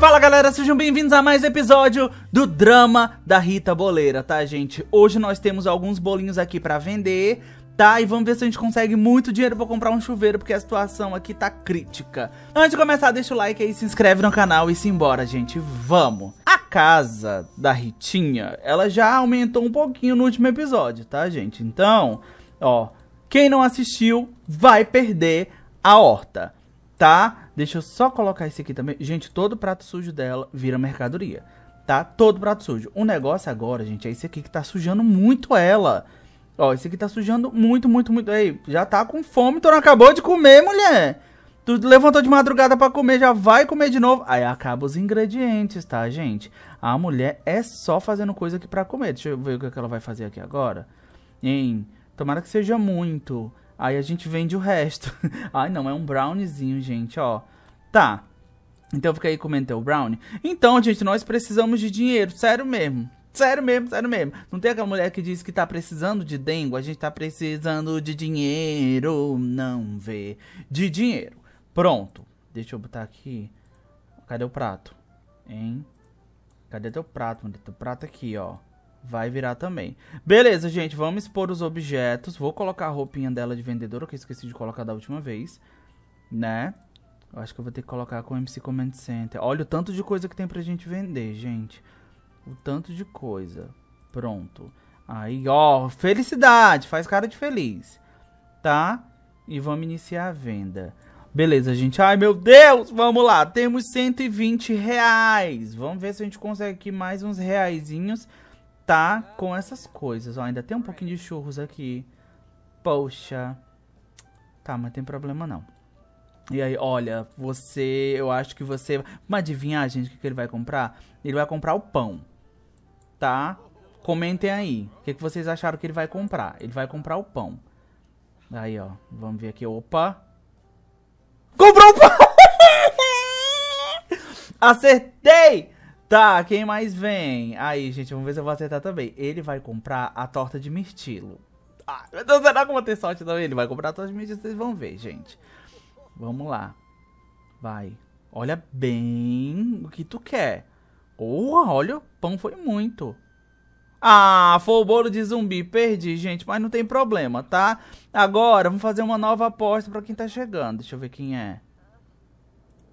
Fala galera, sejam bem-vindos a mais um episódio do Drama da Rita Boleira, tá gente? Hoje nós temos alguns bolinhos aqui pra vender, tá? E vamos ver se a gente consegue muito dinheiro pra comprar um chuveiro, porque a situação aqui tá crítica. Antes de começar, deixa o like aí, se inscreve no canal e se embora, gente, vamos! A casa da Ritinha, ela já aumentou um pouquinho no último episódio, tá gente? Então, ó, quem não assistiu vai perder a horta, tá? Deixa eu só colocar esse aqui também. Gente, todo prato sujo dela vira mercadoria, tá? Todo prato sujo. O um negócio agora, gente, é esse aqui que tá sujando muito ela. Ó, esse aqui tá sujando muito, muito, muito. Ei, já tá com fome, tu não acabou de comer, mulher. Tu levantou de madrugada para comer, já vai comer de novo. Aí acaba os ingredientes, tá, gente? A mulher é só fazendo coisa aqui para comer. Deixa eu ver o é que ela vai fazer aqui agora. Hein? Tomara que seja muito. Aí a gente vende o resto. Ai, não, é um browniezinho, gente, ó. Tá. Então fica aí comenta o brownie. Então, gente, nós precisamos de dinheiro, sério mesmo. Sério mesmo, sério mesmo. Não tem aquela mulher que diz que tá precisando de dengue? A gente tá precisando de dinheiro. Não vê. De dinheiro. Pronto. Deixa eu botar aqui. Cadê o prato? Hein? Cadê teu prato? Cadê é teu prato aqui, ó. Vai virar também. Beleza, gente, vamos expor os objetos. Vou colocar a roupinha dela de vendedora, que eu esqueci de colocar da última vez. Né? Eu acho que eu vou ter que colocar com o MC Comment Center. Olha o tanto de coisa que tem pra gente vender, gente. O tanto de coisa. Pronto. Aí, ó, felicidade. Faz cara de feliz. Tá? E vamos iniciar a venda. Beleza, gente. Ai, meu Deus! Vamos lá. Temos 120 reais. Vamos ver se a gente consegue aqui mais uns reaisinhos tá com essas coisas. Ó, ainda tem um pouquinho de churros aqui. Poxa. Tá, mas tem problema não. E aí, olha, você, eu acho que você... Vamos adivinhar, gente, o que, que ele vai comprar? Ele vai comprar o pão, tá? Comentem aí, o que, que vocês acharam que ele vai comprar? Ele vai comprar o pão. Aí, ó, vamos ver aqui, opa. Comprou o pão! Acertei! Tá, quem mais vem? Aí, gente, vamos ver se eu vou acertar também. Ele vai comprar a torta de mirtilo. Ah, meu Deus, será que eu vou ter sorte também? Ele vai comprar a torta de mirtilo, vocês vão ver, gente. Vamos lá. Vai. Olha bem o que tu quer. Porra, olha, o pão foi muito. Ah, foi o bolo de zumbi. Perdi, gente, mas não tem problema, tá? Agora, vamos fazer uma nova aposta pra quem tá chegando. Deixa eu ver quem é.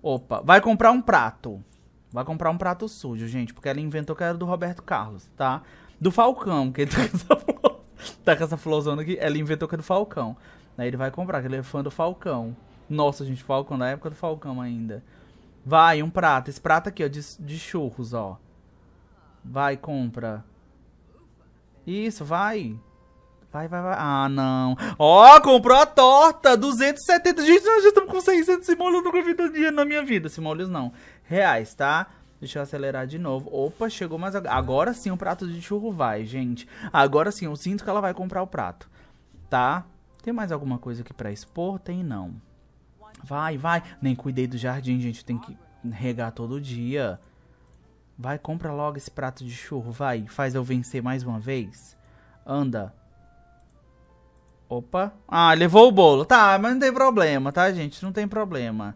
Opa, vai comprar um prato. Vai comprar um prato sujo, gente, porque ela inventou que era do Roberto Carlos, tá? Do Falcão, que ele tá com essa, tá com essa florzona aqui, ela inventou que é do Falcão. Aí né? ele vai comprar, que ele é fã do Falcão. Nossa, gente, Falcão, da época do Falcão ainda. Vai, um prato. Esse prato aqui, ó, de, de churros, ó. Vai, compra. Isso, vai. Vai, vai, vai. Ah, não. Ó, oh, comprou a torta. 270. Gente, nós já estamos com 600 simoleons. Eu nunca vi todo dia na minha vida. Simoleons, não reais, tá? Deixa eu acelerar de novo. Opa, chegou mais. Agora sim o prato de churro vai, gente. Agora sim, eu sinto que ela vai comprar o prato. Tá? Tem mais alguma coisa aqui pra expor? Tem não. Vai, vai. Nem cuidei do jardim, gente. Tem que regar todo dia. Vai, compra logo esse prato de churro. Vai, faz eu vencer mais uma vez. Anda. Opa. Ah, levou o bolo. Tá, mas não tem problema, tá, gente? Não tem problema.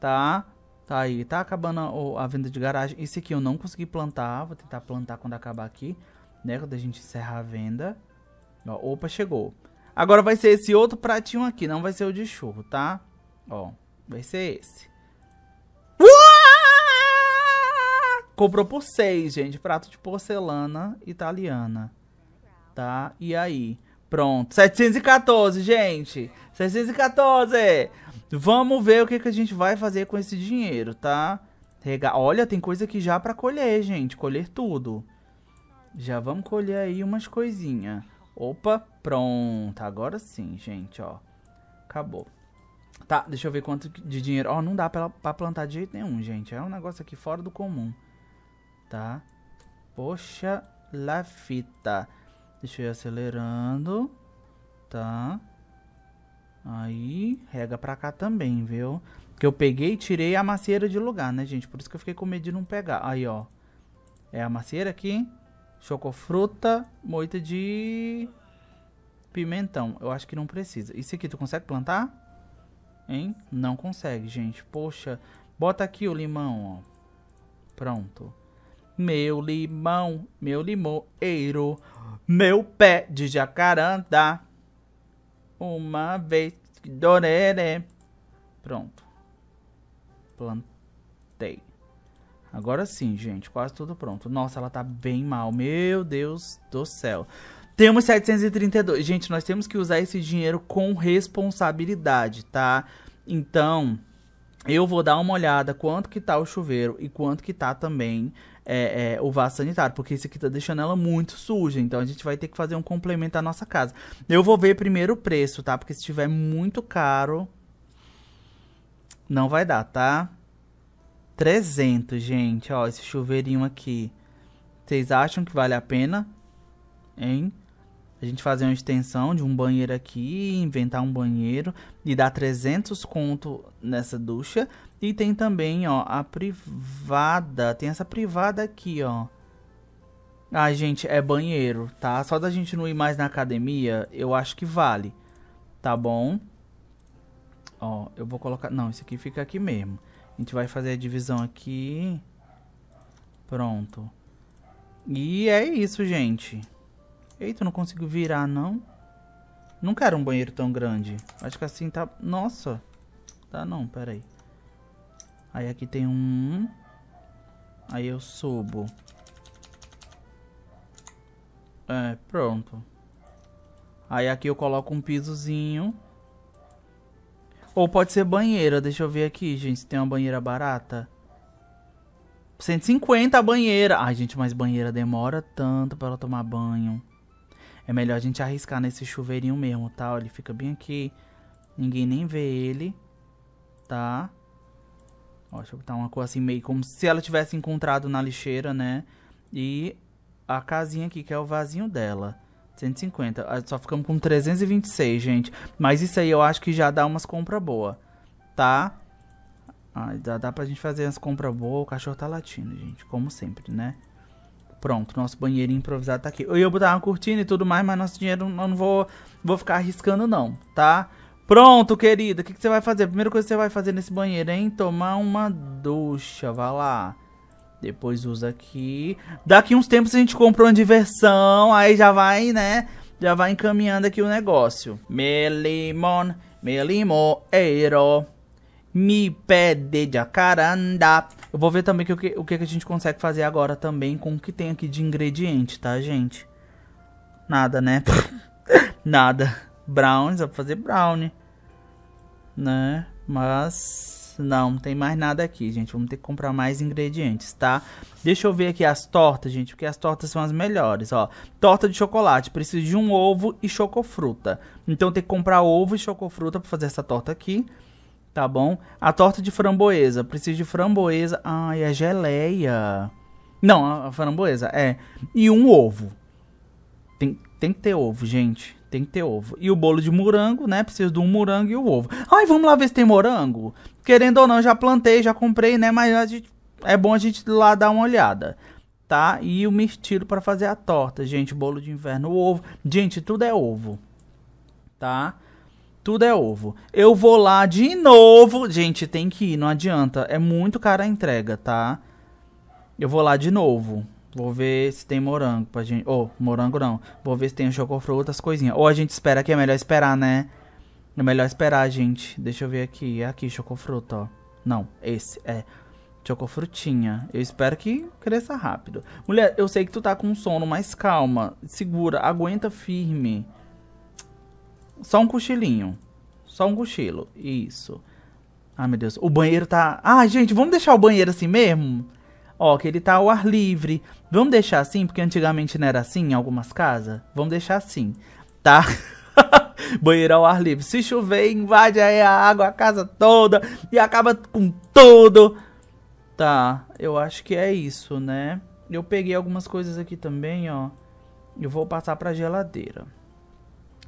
Tá? Tá aí, tá acabando a, a, venda de garagem. Esse aqui eu não consegui plantar, vou tentar plantar quando acabar aqui, né? Quando a gente encerrar a venda. Ó, opa, chegou. Agora vai ser esse outro pratinho aqui, não vai ser o de churro, tá? Ó, vai ser esse. Comprou por seis gente, prato de porcelana italiana. Tá? E aí? Pronto, 714, gente. 714. Vamos ver o que, que a gente vai fazer com esse dinheiro, tá? Rega Olha, tem coisa aqui já pra colher, gente. Colher tudo. Já vamos colher aí umas coisinhas. Opa, pronto. Agora sim, gente, ó. Acabou. Tá, deixa eu ver quanto de dinheiro. Ó, não dá pra, pra plantar de jeito nenhum, gente. É um negócio aqui fora do comum. Tá? Poxa, la fita. Deixa eu ir acelerando. Tá? Aí, rega pra cá também, viu? Que eu peguei e tirei a macieira de lugar, né, gente? Por isso que eu fiquei com medo de não pegar. Aí, ó. É a macieira aqui. Chocofruta, moita de pimentão. Eu acho que não precisa. Isso aqui, tu consegue plantar? Hein? Não consegue, gente. Poxa. Bota aqui o limão, ó. Pronto. Meu limão, meu limoeiro, meu pé de jacarandá. Uma vez. que Doreré. Pronto. Plantei. Agora sim, gente. Quase tudo pronto. Nossa, ela tá bem mal. Meu Deus do céu. Temos 732. Gente, nós temos que usar esse dinheiro com responsabilidade, tá? Então, eu vou dar uma olhada quanto que tá o chuveiro e quanto que tá também é, é, o vaso sanitário, porque isso aqui tá deixando ela muito suja, então a gente vai ter que fazer um complemento à nossa casa. Eu vou ver primeiro o preço, tá? Porque se tiver muito caro, não vai dar, tá? 300, gente, ó, esse chuveirinho aqui. Vocês acham que vale a pena? Hein? A gente fazer uma extensão de um banheiro aqui, inventar um banheiro e dar 300 conto nessa ducha e tem também, ó, a privada. Tem essa privada aqui, ó. Ah, gente, é banheiro, tá? Só da gente não ir mais na academia, eu acho que vale. Tá bom? Ó, eu vou colocar... Não, isso aqui fica aqui mesmo. A gente vai fazer a divisão aqui. Pronto. E é isso, gente. Eita, não consigo virar, não. Não quero um banheiro tão grande. Acho que assim tá... Nossa. Tá não, peraí. aí. Aí aqui tem um. Aí eu subo. É, pronto. Aí aqui eu coloco um pisozinho. Ou pode ser banheira. Deixa eu ver aqui, gente, se tem uma banheira barata. 150 a banheira. Ai, gente, mas banheira demora tanto para ela tomar banho. É melhor a gente arriscar nesse chuveirinho mesmo, tá? Ele fica bem aqui. Ninguém nem vê ele, tá? Ó, deixa eu botar uma cor assim, meio como se ela tivesse encontrado na lixeira, né? E a casinha aqui, que é o vasinho dela. 150. Ah, só ficamos com 326, gente. Mas isso aí eu acho que já dá umas compras boas, tá? Ah, dá, dá pra gente fazer as compras boas. O cachorro tá latindo, gente. Como sempre, né? Pronto, nosso banheiro improvisado tá aqui. Eu ia botar uma cortina e tudo mais, mas nosso dinheiro eu não vou, vou ficar arriscando não, tá? Tá? Pronto, querida. O que, que, você vai fazer? A primeira coisa que você vai fazer nesse banheiro, hein? Tomar uma ducha. Vá lá. Depois usa aqui. Daqui uns tempos a gente compra uma diversão. Aí já vai, né? Já vai encaminhando aqui o negócio. Melimon, melimoeiro. Me pede jacarandá. Eu vou ver também que, o, que, o que a gente consegue fazer agora também com o que tem aqui de ingrediente, tá, gente? Nada, né? Nada. Brownies, dá pra fazer brownie né? Mas não, não tem mais nada aqui, gente. Vamos ter que comprar mais ingredientes, tá? Deixa eu ver aqui as tortas, gente, porque as tortas são as melhores, ó. Torta de chocolate, preciso de um ovo e chocofruta. Então tem que comprar ovo e chocofruta para fazer essa torta aqui, tá bom? A torta de framboesa, preciso de framboesa. Ai, a geleia. Não, a framboesa, é. E um ovo. Tem, tem que ter ovo, gente. Tem que ter ovo. E o bolo de morango, né? Preciso de um morango e o um ovo. Ai, vamos lá ver se tem morango? Querendo ou não, já plantei, já comprei, né? Mas gente, é bom a gente lá dar uma olhada. Tá? E o mirtilo para fazer a torta, gente. Bolo de inverno, ovo. Gente, tudo é ovo. Tá? Tudo é ovo. Eu vou lá de novo. Gente, tem que ir, não adianta. É muito cara a entrega, tá? Eu vou lá de novo. Vou ver se tem morango pra gente. Ou, oh, morango não. Vou ver se tem chocofruta, as coisinhas. Ou a gente espera que é melhor esperar, né? É melhor esperar, gente. Deixa eu ver aqui. É aqui, chocofruta, ó. Não, esse. É. Chocofrutinha. Eu espero que cresça rápido. Mulher, eu sei que tu tá com sono, mas calma. Segura, aguenta firme. Só um cochilinho. Só um cochilo. Isso. Ai, meu Deus. O banheiro tá. Ah, gente, vamos deixar o banheiro assim mesmo? Ó, que ele tá ao ar livre. Vamos deixar assim, porque antigamente não era assim em algumas casas. Vamos deixar assim, tá? banheiro ao ar livre. Se chover, invade aí a água, a casa toda e acaba com tudo. Tá, eu acho que é isso, né? Eu peguei algumas coisas aqui também, ó. Eu vou passar pra geladeira.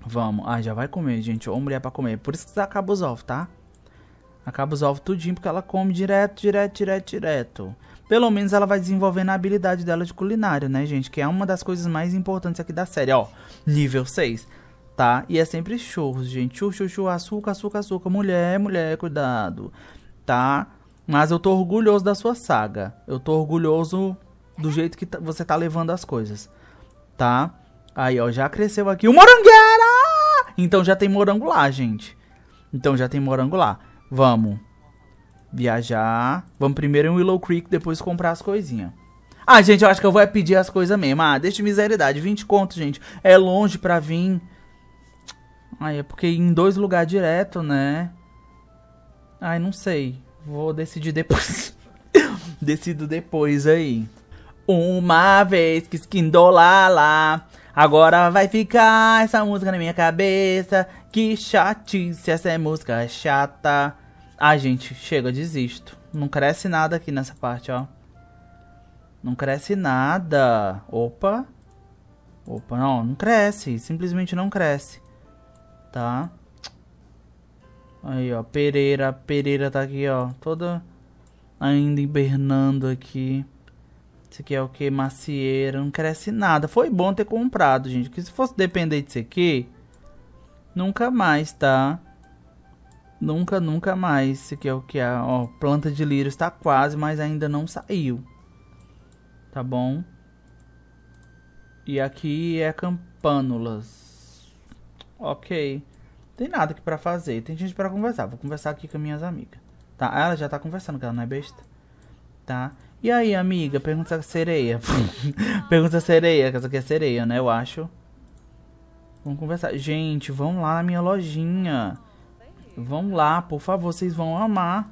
Vamos. Ah, já vai comer, gente. Ou mulher pra comer. Por isso que acaba os ovos, tá? Acaba os ovos tudinho, porque ela come direto, direto, direto, direto pelo menos ela vai desenvolvendo a habilidade dela de culinária, né, gente? Que é uma das coisas mais importantes aqui da série, ó. Nível 6, tá? E é sempre churros, gente. Chur, chur, chur, açúcar, açúcar, açúcar. Mulher, mulher, cuidado, tá? Mas eu tô orgulhoso da sua saga. Eu tô orgulhoso do jeito que tá, você tá levando as coisas, tá? Aí, ó, já cresceu aqui o morangueira! Então já tem morango lá, gente. Então já tem morango lá. Vamos viajar. Vamos primeiro em Willow Creek, depois comprar as coisinhas. Ah, gente, eu acho que eu vou é pedir as coisas mesmo. Ah, deixa de miseridade. 20 conto, gente. É longe pra vir. Ai, é porque em dois lugares direto, né? Ai, não sei. Vou decidir depois. Decido depois aí. Uma vez que lá, Agora vai ficar essa música na minha cabeça. Que chatice, essa é música chata. Ah, gente, chega, desisto. Não cresce nada aqui nessa parte, ó. Não cresce nada. Opa. Opa, não, não cresce. Simplesmente não cresce. Tá? Aí, ó. Pereira. Pereira tá aqui, ó. Toda ainda hibernando aqui. Isso aqui é o que? Macieira. Não cresce nada. Foi bom ter comprado, gente. Porque se fosse depender disso aqui, nunca mais, tá? Nunca, nunca mais. Que é o que a é, ó, planta de lírio está quase, mas ainda não saiu. Tá bom? E aqui é campânulas. Ok. Tem nada aqui pra fazer. Tem gente pra conversar. Vou conversar aqui com minhas amigas. Tá? Ah, ela já tá conversando, que ela não é besta. Tá? E aí, amiga? Pergunta a é sereia. Pergunta a é sereia, que essa aqui é sereia, né? Eu acho. Vamos conversar. Gente, vão lá na minha lojinha. Vão lá, por favor, vocês vão amar.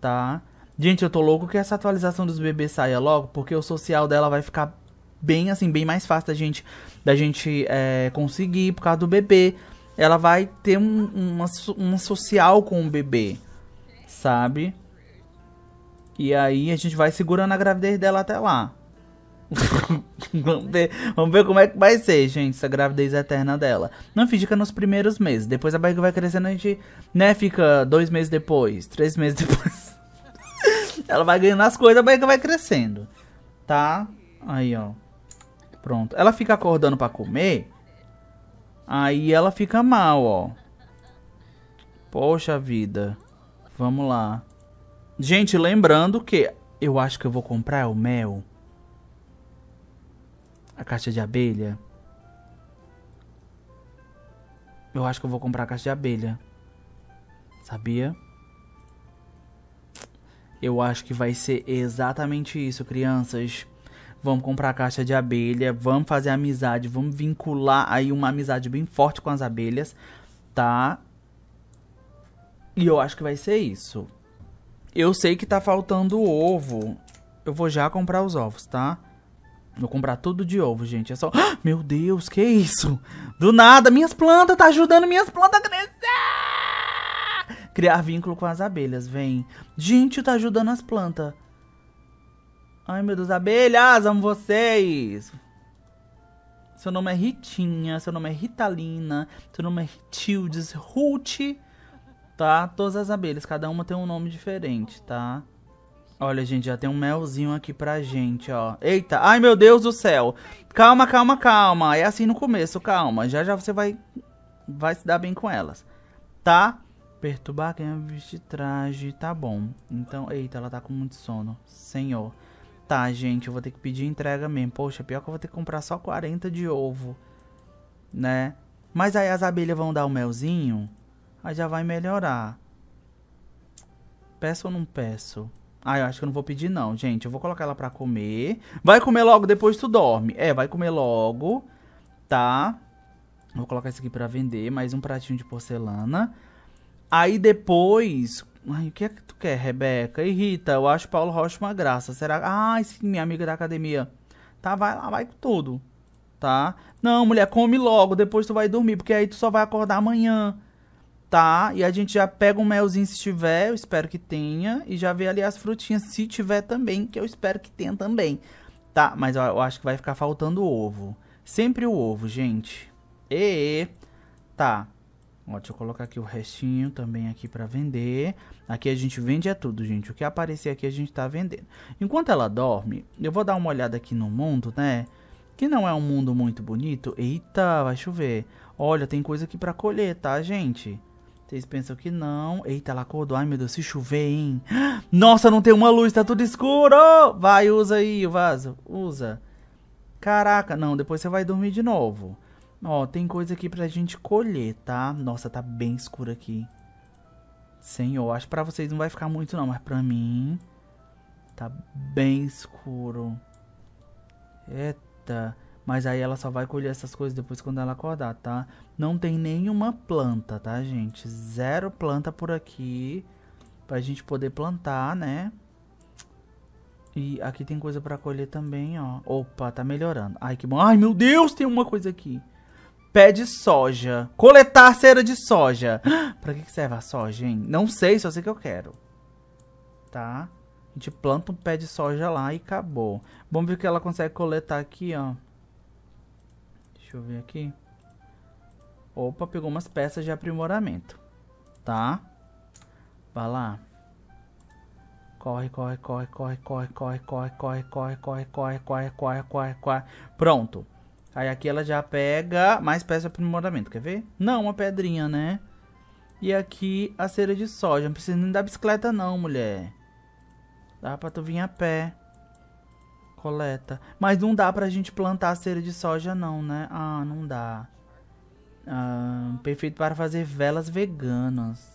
Tá? Gente, eu tô louco que essa atualização dos bebês saia logo, porque o social dela vai ficar bem assim, bem mais fácil da gente, da gente é, conseguir por causa do bebê. Ela vai ter um, uma, social com o bebê, sabe? E aí a gente vai segurando a gravidez dela até lá vamos, ver, vamos ver como é que vai ser, gente, essa gravidez eterna dela. Não fica nos primeiros meses. Depois a barriga vai crescendo, a gente, né, fica dois meses depois, três meses depois. ela vai ganhando as coisas, a barriga vai crescendo. Tá? Aí, ó. Pronto. Ela fica acordando pra comer. Aí ela fica mal, ó. Poxa vida. Vamos lá. Gente, lembrando que eu acho que eu vou comprar o mel a caixa de abelha. Eu acho que eu vou comprar a caixa de abelha. Sabia? Eu acho que vai ser exatamente isso, crianças. Vamos comprar a caixa de abelha, vamos fazer amizade, vamos vincular aí uma amizade bem forte com as abelhas, tá? E eu acho que vai ser isso. Eu sei que tá faltando ovo. Eu vou já comprar os ovos, tá? Vou comprar tudo de ovo, gente. É só... Ah, meu Deus, que isso? Do nada, minhas plantas tá ajudando minhas plantas a crescer! Criar vínculo com as abelhas, vem. Gente, tá ajudando as plantas. Ai, meu Deus, abelhas, amo vocês! Seu nome é Ritinha, seu nome é Ritalina, seu nome é Tildes Ruth, tá? Todas as abelhas, cada uma tem um nome diferente, tá? Olha, gente, já tem um melzinho aqui pra gente, ó. Eita, ai meu Deus do céu. Calma, calma, calma. É assim no começo, calma. Já já você vai vai se dar bem com elas. Tá? Perturbar quem é veste traje, tá bom. Então, eita, ela tá com muito sono. Senhor. Tá, gente, eu vou ter que pedir entrega mesmo. Poxa, pior que eu vou ter que comprar só 40 de ovo, né? Mas aí as abelhas vão dar o melzinho, aí já vai melhorar. Peço ou não peço? Ah, eu acho que eu não vou pedir não, gente. Eu vou colocar ela pra comer. Vai comer logo, depois tu dorme. É, vai comer logo, tá? Vou colocar isso aqui pra vender. Mais um pratinho de porcelana. Aí depois... Ai, o que é que tu quer, Rebeca? E Rita, eu acho Paulo Rocha uma graça. Será... Ah, esse minha amiga da academia. Tá, vai lá, vai com tudo. Tá? Não, mulher, come logo. Depois tu vai dormir, porque aí tu só vai acordar amanhã tá e a gente já pega um melzinho se tiver, eu espero que tenha, e já vê ali as frutinhas se tiver também, que eu espero que tenha também. Tá, mas eu acho que vai ficar faltando ovo. Sempre o ovo, gente. E tá. Ó, deixa eu colocar aqui o restinho também aqui para vender. Aqui a gente vende é tudo, gente. O que aparecer aqui a gente tá vendendo. Enquanto ela dorme, eu vou dar uma olhada aqui no mundo, né? Que não é um mundo muito bonito. Eita, vai chover. Olha, tem coisa aqui para colher, tá, gente? Vocês pensam que não. Eita, ela acordou. Ai, meu Deus, se chover, hein? Nossa, não tem uma luz, tá tudo escuro. Vai, usa aí o vaso. Usa. Caraca, não, depois você vai dormir de novo. Ó, tem coisa aqui pra gente colher, tá? Nossa, tá bem escuro aqui. Senhor, acho que pra vocês não vai ficar muito não, mas pra mim... Tá bem escuro. Eita. Mas aí ela só vai colher essas coisas depois quando ela acordar, tá? Não tem nenhuma planta, tá, gente? Zero planta por aqui. Pra gente poder plantar, né? E aqui tem coisa pra colher também, ó. Opa, tá melhorando. Ai, que bom. Ai, meu Deus, tem uma coisa aqui. Pé de soja. Coletar cera de soja. pra que, que serve a soja, hein? Não sei, só sei que eu quero. Tá? A gente planta um pé de soja lá e acabou. Vamos ver o que ela consegue coletar aqui, ó. Deixa eu ver aqui. Opa, pegou umas peças de aprimoramento. Tá? Vai lá. Corre, corre, corre, corre, corre, corre, corre, corre, corre, corre, corre, corre, corre, corre, corre. Pronto. Aí aqui ela já pega mais peças de aprimoramento, quer ver? Não, uma pedrinha, né? E aqui a cera de soja. Não precisa nem da bicicleta não, mulher. Dá pra tu vir a pé coleta. Mas não dá pra gente plantar cera de soja, não, né? Ah, não dá. Ah, perfeito para fazer velas veganas.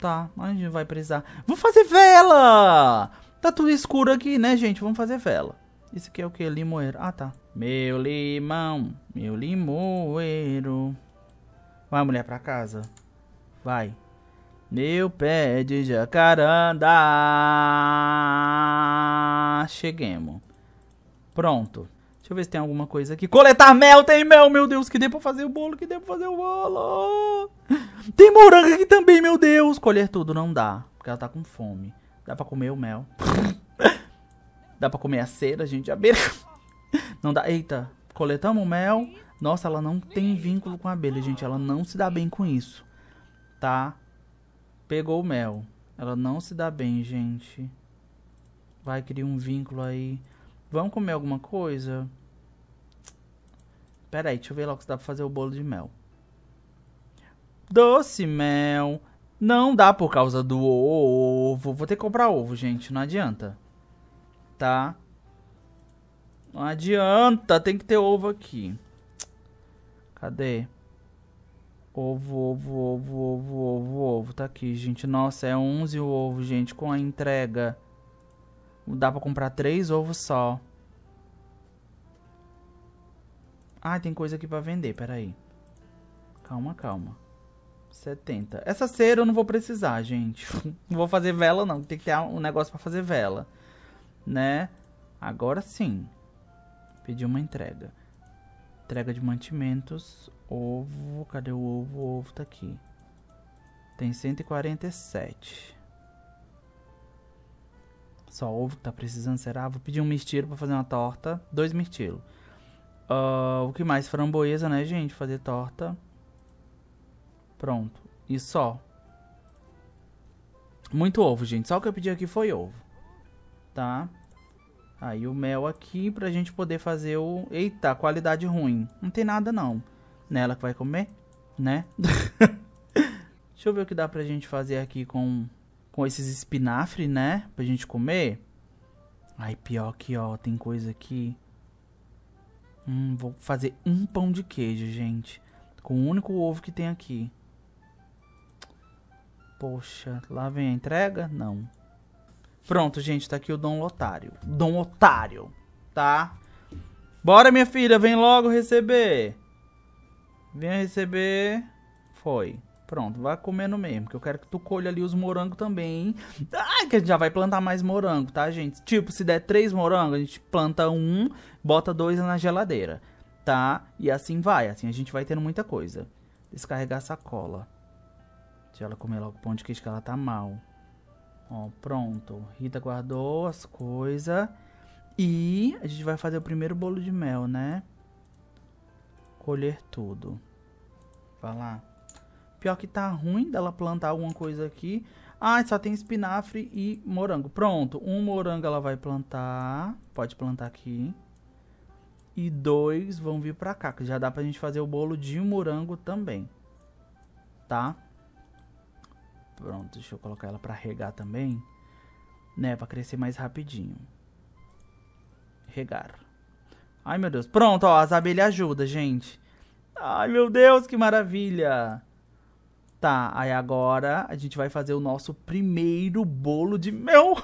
Tá, a gente vai precisar. Vamos fazer vela! Tá tudo escuro aqui, né, gente? Vamos fazer vela. Isso aqui é o que? Limoeiro. Ah, tá. Meu limão, meu limoeiro. Vai, mulher, pra casa. Vai. Meu pé de jacaranda. Cheguemos. Pronto. Deixa eu ver se tem alguma coisa aqui. Coletar mel, tem mel, meu Deus, que deu pra fazer o bolo, que deu pra fazer o bolo. Tem morango aqui também, meu Deus. Colher tudo não dá, porque ela tá com fome. Dá pra comer o mel. dá pra comer a cera, gente, a abelha. Não dá, eita, coletamos o mel. Nossa, ela não tem vínculo com a abelha, gente, ela não se dá bem com isso, tá? Pegou o mel. Ela não se dá bem, gente. Vai criar um vínculo aí. Vamos comer alguma coisa? Pera aí, deixa eu ver logo se dá pra fazer o bolo de mel. Doce mel. Não dá por causa do ovo. Vou ter que comprar ovo, gente. Não adianta. Tá? Não adianta. Tem que ter ovo aqui. Cadê? Ovo, ovo, ovo, ovo, ovo, ovo. Tá aqui, gente. Nossa, é 11 o ovo, gente. Com a entrega. Dá pra comprar 3 ovos só. Ah, tem coisa aqui pra vender. Peraí. Calma, calma. 70. Essa cera eu não vou precisar, gente. não vou fazer vela, não. Tem que ter um negócio pra fazer vela. Né? Agora sim. Pedir uma entrega. Entrega de mantimentos. Ovo. Cadê o ovo? O ovo tá aqui. Tem 147. Só ovo que tá precisando, será? Vou pedir um mirtilo pra fazer uma torta. Dois mirtilos. Uh, ah, o que mais? Framboesa, né, gente? Fazer torta. Pronto. E só. Muito ovo, gente. Só o que eu pedi aqui foi ovo. Tá? Aí o mel aqui pra gente poder fazer o... Eita, qualidade ruim. Não tem nada não. Nela que vai comer, né? Deixa eu ver o que dá pra gente fazer aqui com, com esses espinafre, né? Pra gente comer. Ai, pior que, ó, tem coisa aqui. Hum, vou fazer um pão de queijo, gente. Com o único ovo que tem aqui. Poxa, lá vem a entrega? Não. Pronto, gente, tá aqui o Dom Otário. Dom Otário, tá? Bora, minha filha, vem logo receber. Vem receber. Foi. Pronto, vai comendo mesmo, que eu quero que tu colha ali os morangos também, hein? Ah, que a gente já vai plantar mais morango, tá, gente? Tipo, se der três morangos, a gente planta um, bota dois na geladeira, tá? E assim vai, assim a gente vai tendo muita coisa. Descarregar a sacola. Deixa ela comer logo o pão de queijo que ela tá mal. Ó, pronto. Rita guardou as coisas. E a gente vai fazer o primeiro bolo de mel, né? Colher tudo. Vai lá. Pior que tá ruim dela plantar alguma coisa aqui. Ah, só tem espinafre e morango. Pronto, um morango ela vai plantar. Pode plantar aqui. E dois vão vir pra cá, que já dá pra gente fazer o bolo de morango também. Tá? Pronto, deixa eu colocar ela para regar também. Né, para crescer mais rapidinho. Regar. Ai, meu Deus. Pronto, ó, as abelhas ajudam, gente. Ai, meu Deus, que maravilha. Tá, aí agora a gente vai fazer o nosso primeiro bolo de mel.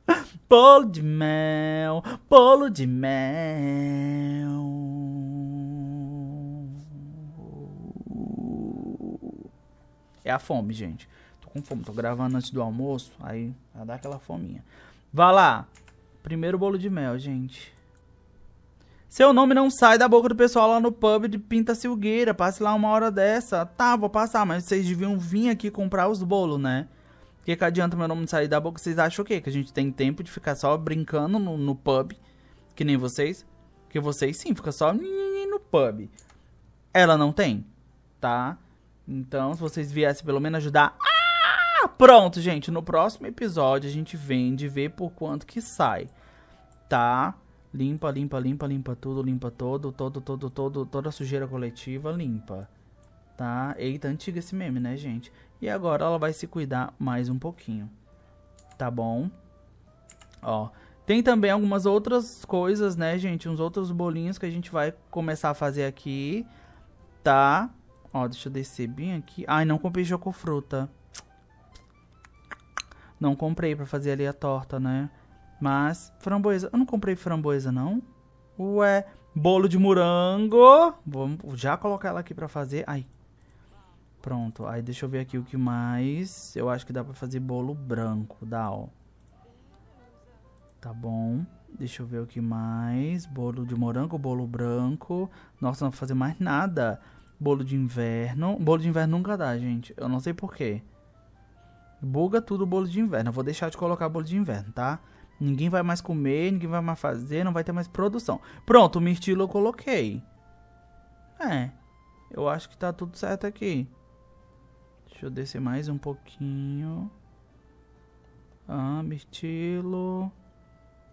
Bolo de mel, bolo de mel. É a fome, gente tô com fome, tô gravando antes do almoço, aí vai dar aquela fominha. Vá lá. Primeiro bolo de mel, gente. Seu nome não sai da boca do pessoal lá no pub de Pinta Silgueira. Passe lá uma hora dessa. Tá, vou passar, mas vocês deviam vir aqui comprar os bolos, né? Que que adianta meu nome sair da boca? Vocês acham o quê? Que a gente tem tempo de ficar só brincando no, no pub? Que nem vocês? Que vocês sim, fica só no pub. Ela não tem, tá? Então, se vocês viessem pelo menos ajudar ah, pronto, gente. No próximo episódio a gente vende e vê por quanto que sai. Tá? Limpa, limpa, limpa, limpa tudo, limpa todo, todo, todo, todo, toda a sujeira coletiva, limpa. Tá? Eita, antiga esse meme, né, gente? E agora ela vai se cuidar mais um pouquinho. Tá bom? Ó. Tem também algumas outras coisas, né, gente? Uns outros bolinhos que a gente vai começar a fazer aqui. Tá? Ó, deixa eu descer bem aqui. Ai, não comprei chocofruta. fruta. Não comprei para fazer ali a torta, né? Mas, framboesa. Eu não comprei framboesa, não? Ué, bolo de morango. Vamos já colocar ela aqui para fazer. Ai. Pronto. Aí deixa eu ver aqui o que mais. Eu acho que dá para fazer bolo branco. Dá, ó. Tá bom. Deixa eu ver o que mais. Bolo de morango, bolo branco. Nossa, não vou fazer mais nada. Bolo de inverno. Bolo de inverno nunca dá, gente. Eu não sei porquê. quê. Buga tudo o bolo de inverno. Eu vou deixar de colocar bolo de inverno, tá? Ninguém vai mais comer, ninguém vai mais fazer, não vai ter mais produção. Pronto, o mirtilo eu coloquei. É. Eu acho que tá tudo certo aqui. Deixa eu descer mais um pouquinho. Ah, mirtilo.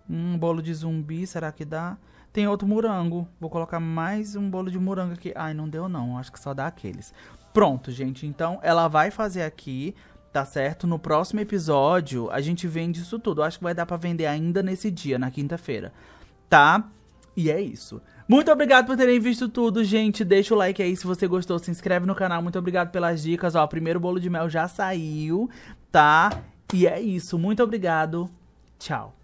Um bolo de zumbi, será que dá? Tem outro morango. Vou colocar mais um bolo de morango aqui. Ai, não deu não. Acho que só dá aqueles. Pronto, gente. Então, ela vai fazer aqui Tá certo? No próximo episódio a gente vende isso tudo. Acho que vai dar para vender ainda nesse dia, na quinta-feira. Tá? E é isso. Muito obrigado por terem visto tudo, gente. Deixa o like aí se você gostou. Se inscreve no canal. Muito obrigado pelas dicas. Ó, o primeiro bolo de mel já saiu, tá? E é isso. Muito obrigado. Tchau.